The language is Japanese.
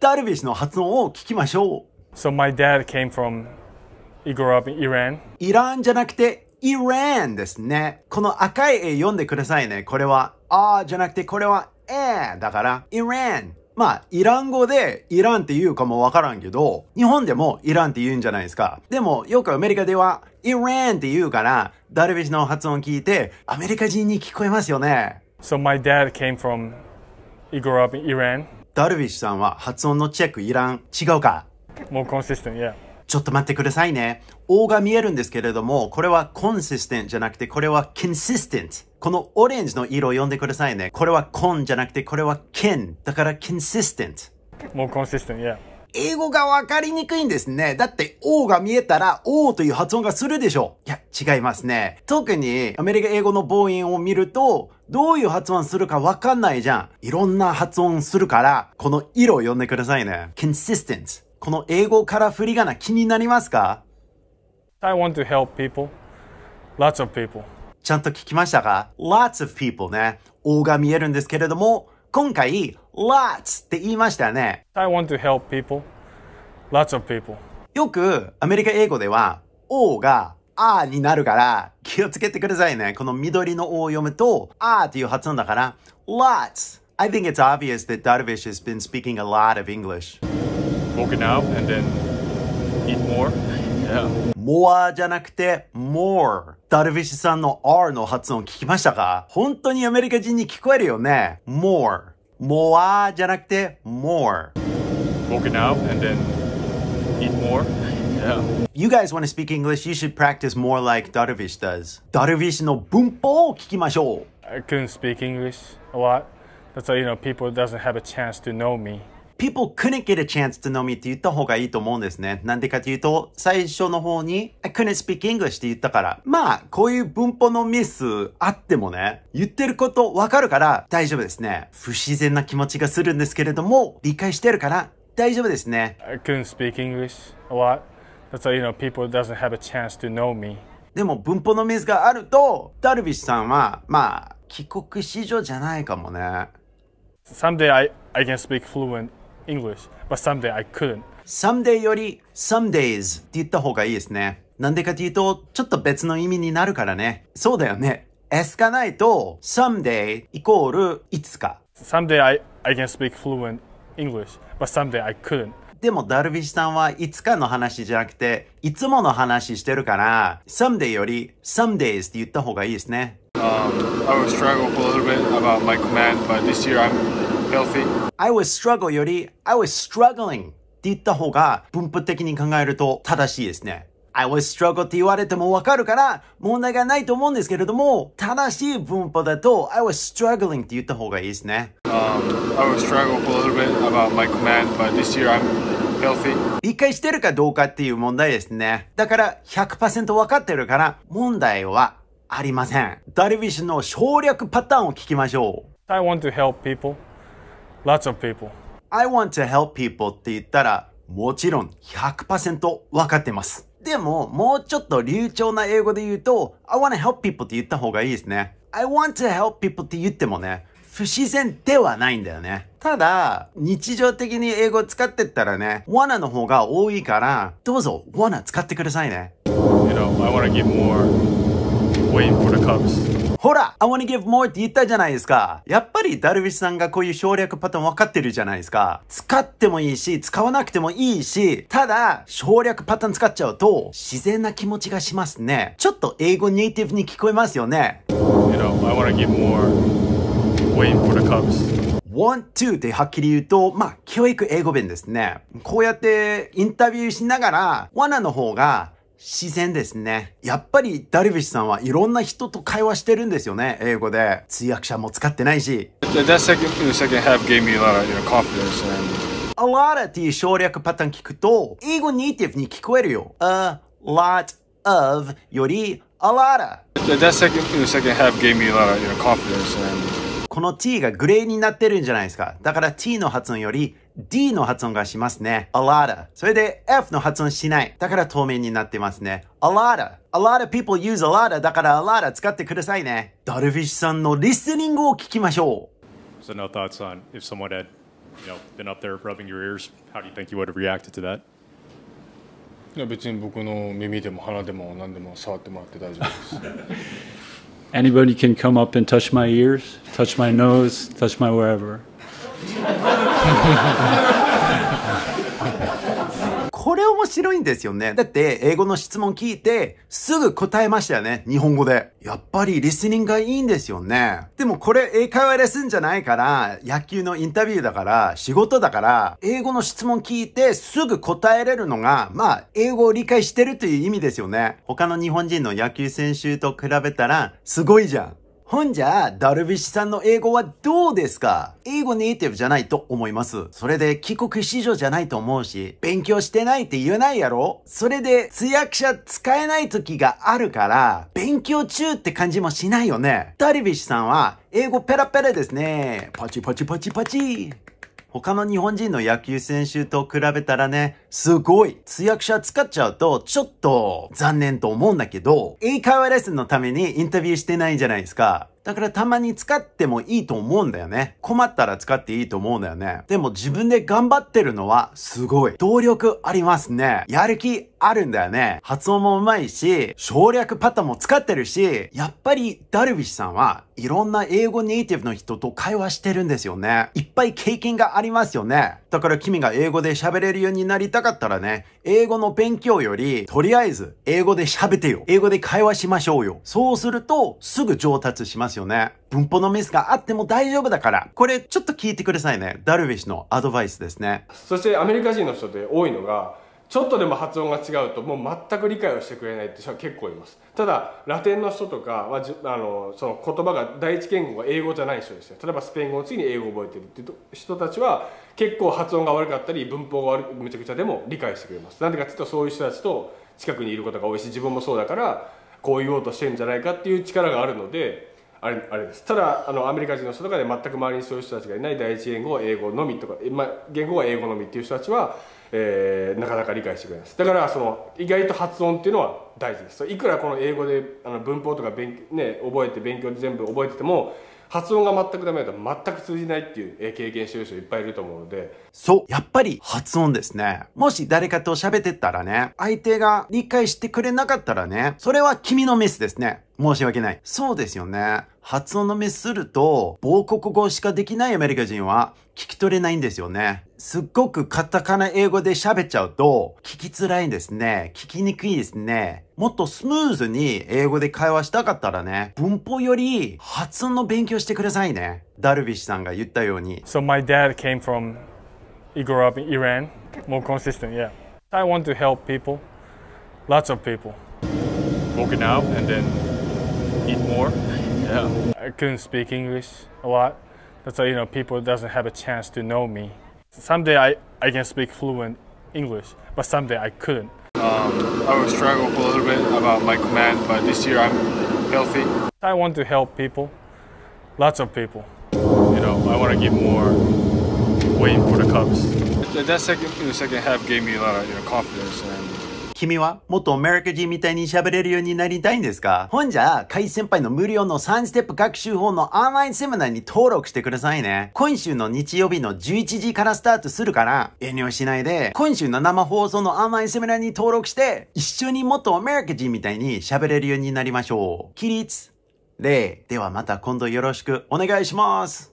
ダルビッシュの発音を聞きましょう。So my dad came from, he grew up in Iran. イランじゃなくて、イランですね。この赤い絵読んでくださいね。これは、あーじゃなくて、これは、えーだから、イラン。まあ、イラン語でイランって言うかもわからんけど、日本でもイランって言うんじゃないですか。でも、よくアメリカでは、イランって言うから、ダルビッシュの発音聞いて、アメリカ人に聞こえますよね。So my dad came from, he grew up in Iran. ダルビッシュさんは発音のチェックいらん。違うかもうコンシステント、いや。ちょっと待ってくださいね。O が見えるんですけれども、これはコンシステントじゃなくて、これはコンシステント。このオレンジの色を読んでくださいね。これはコンじゃなくて、これはケン。だからコンシステント。もうコンシステント、いや。英語がわかりにくいんですね。だって、O が見えたら、O という発音がするでしょ。いや、違いますね。特に、アメリカ英語の母音を見ると、どういう発音するかわかんないじゃん。いろんな発音するから、この色を読んでくださいね。consistent。この英語から振り仮名気になりますか I want to help people. Lots of people. ちゃんと聞きましたか ?lots of people ね。O が見えるんですけれども、今回、lots って言いましたよね。I want to help people. Lots of people. よくアメリカ英語では、王があーになるから、気をつけてくださいね。この緑の O を読むと、あーっていう発音だから、lots! I think it's obvious that Darvish has been speaking a lot of English. w a k i n out and then eat more. Yeah. more じゃなくて more。Darvish さんの R の発音聞きましたか本当にアメリカ人に聞こえるよね。more。more じゃなくて more。w k it out and then eat more. Yeah. You guys want to speak English, you should practice more like Darvish does. Darvish の文法を聞きましょう I couldn't speak English a lot. That's why, you know, people doesn't have a chance to know me. People couldn't get a chance to know me って言った方がいいと思うんですね。なんでかというと、最初の方に I couldn't speak English って言ったから、まあ、こういう文法のミスあってもね、言ってることわかるから大丈夫ですね。不自然な気持ちがするんですけれども、理解してるから大丈夫ですね。I couldn't speak English a lot. That's how you know people doesn't have a chance to know me. でも文法のミスがあると、ダルビッシュさんは、まあ、帰国子女じゃないかもね。Someday I, I can speak fluent English, but someday I couldn't. Someday より Somedays って言った方がいいですね。なんでかっていうと、ちょっと別の意味になるからね。そうだよね。S がないと、someday イコールいつか。Someday I, I can speak fluent English, but someday I couldn't. でもダルビッシュさんはいつかの話じゃなくて、いつもの話してるから、someday より somedays って言った方がいいですね。Um, I was struggle d a little bit about my command, but this year I'm healthy. I was struggle d より I was struggling って言った方が文法的に考えると正しいですね。I was struggle d って言われてもわかるから問題がないと思うんですけれども、正しい文法だと I was struggling って言った方がいいですね。Um, I was struggle d a little bit about my command, but this year I'm 理解してるかどうかっていう問題ですね。だから100%分かってるから問題はありません。ダルビッシュの省略パターンを聞きましょう。I want to help people. Lots of people. I want to help people って言ったらもちろん100%分かってます。でも、もうちょっと流暢な英語で言うと、I wanna help people って言った方がいいですね。I want to help people って言ってもね、不自然ではないんだよね。ただ、日常的に英語使ってったらね、罠の方が多いから、どうぞ罠使ってくださいね。w I wanna give more. Waiting for the c u s ほら !I wanna give more って言ったじゃないですか。やっぱりダルビッシュさんがこういう省略パターン分かってるじゃないですか。使ってもいいし、使わなくてもいいし、ただ、省略パターン使っちゃうと、自然な気持ちがしますね。ちょっと英語ネイティブに聞こえますよね。You know, I wanna give more. waiting for the cops. want to ってはっきり言うと、まあ、教育英語弁ですね。こうやってインタビューしながら、罠の方が自然ですね。やっぱりダルビッシュさんはいろんな人と会話してるんですよね、英語で。通訳者も使ってないし。A lot っていう省略パターン聞くと、英語ネイティブに聞こえるよ。A lot of より a lot of. That second, the second half gave me a lot of confidence and この t がグレーになってるんじゃないですか。だから t の発音より D の発音がしますね。a lot of. それで F の発音しない。だから透明になってますね。a lot of. a lot of people use a lot of. だから a lot of 使ってくださいね。ダルビッシュさんのリスニングを聞きましょう。So no thoughts on if someone had, you know, been up there rubbing your ears, how do you think you would have reacted to that? いや別に僕の耳でも鼻でも何でも触ってもらって大丈夫です。anybody can come up and touch my ears, touch my nose, touch my wherever. 白いんですよね。だって、英語の質問聞いて、すぐ答えましたよね。日本語で。やっぱりリスニングがいいんですよね。でもこれ英会話レッスンじゃないから、野球のインタビューだから、仕事だから、英語の質問聞いてすぐ答えれるのが、まあ、英語を理解してるという意味ですよね。他の日本人の野球選手と比べたら、すごいじゃん。ほんじゃ、ダルビッシュさんの英語はどうですか英語ネイティブじゃないと思います。それで帰国子女じゃないと思うし、勉強してないって言えないやろそれで通訳者使えない時があるから、勉強中って感じもしないよね。ダルビッシュさんは英語ペラペラですね。パチパチパチパチ。他の日本人の野球選手と比べたらね、すごい通訳者使っちゃうとちょっと残念と思うんだけど、英会話レッスンのためにインタビューしてないんじゃないですか。だからたまに使ってもいいと思うんだよね。困ったら使っていいと思うんだよね。でも自分で頑張ってるのはすごい。動力ありますね。やる気あるんだよね。発音もうまいし、省略パターンも使ってるし、やっぱりダルビッシュさんはいろんな英語ネイティブの人と会話してるんですよね。いっぱい経験がありますよね。だから君が英語で喋れるようになりたかったらね、英語の勉強より、とりあえず英語で喋ってよ。英語で会話しましょうよ。そうすると、すぐ上達しますよね。文法のミスがあっても大丈夫だから。これちょっと聞いてくださいね。ダルビッシュのアドバイスですね。そしてアメリカ人の人で多いのが、ちょっとでも発音が違うともう全く理解をしてくれないって人は結構いますただラテンの人とかはあのその言葉が第一言語が英語じゃない人ですね例えばスペイン語を次に英語を覚えてるっていう人たちは結構発音が悪かったり文法が悪めちゃくちゃでも理解してくれますなんでかっていうとそういう人たちと近くにいることが多いし自分もそうだからこう言おうとしてるんじゃないかっていう力があるのであれあれですただあのアメリカ人の人とかで全く周りにそういう人たちがいない第一言語は英語のみとか、まあ、言語は英語のみっていう人たちは、えー、なかなか理解してくれますだからその意外と発音っていうのは大事ですいくらこの英語であの文法とか勉、ね、覚えて勉強で全部覚えてても発音が全くダメだと全く通じないっていう経験してる人いっぱいいると思うので。そう、やっぱり発音ですね。もし誰かと喋ってたらね、相手が理解してくれなかったらね、それは君のミスですね。申し訳ない。そうですよね。発音のみすると、母国語しかできないアメリカ人は聞き取れないんですよね。すっごくカタカナ英語で喋っちゃうと、聞きづらいんですね。聞きにくいですね。もっとスムーズに英語で会話したかったらね、文法より発音の勉強してくださいね。ダルビッシュさんが言ったように。So my dad came from, he grew up in Iran. More consistent, yeah. I want to help people, lots of people. Walk it out and then eat more. Yeah. I couldn't speak English a lot. That's why, you know, people doesn't have a chance to know me. Someday I, I can speak fluent English, but someday I couldn't. Um, I was struggling a little bit about my command, but this year I'm healthy. I want to help people, lots of people. You know, I want to give more weight for the Cubs. That second, second half gave me a lot of you know, confidence and 君はもっとアメリカ人みたいに喋れるようになりたいんですかほんじゃ、カイ先輩の無料の3ステップ学習法のオンラインセミナーに登録してくださいね。今週の日曜日の11時からスタートするから、遠慮しないで、今週の生放送のオンラインセミナーに登録して、一緒にもっとアメリカ人みたいに喋れるようになりましょう。起立。例。ではまた今度よろしくお願いします。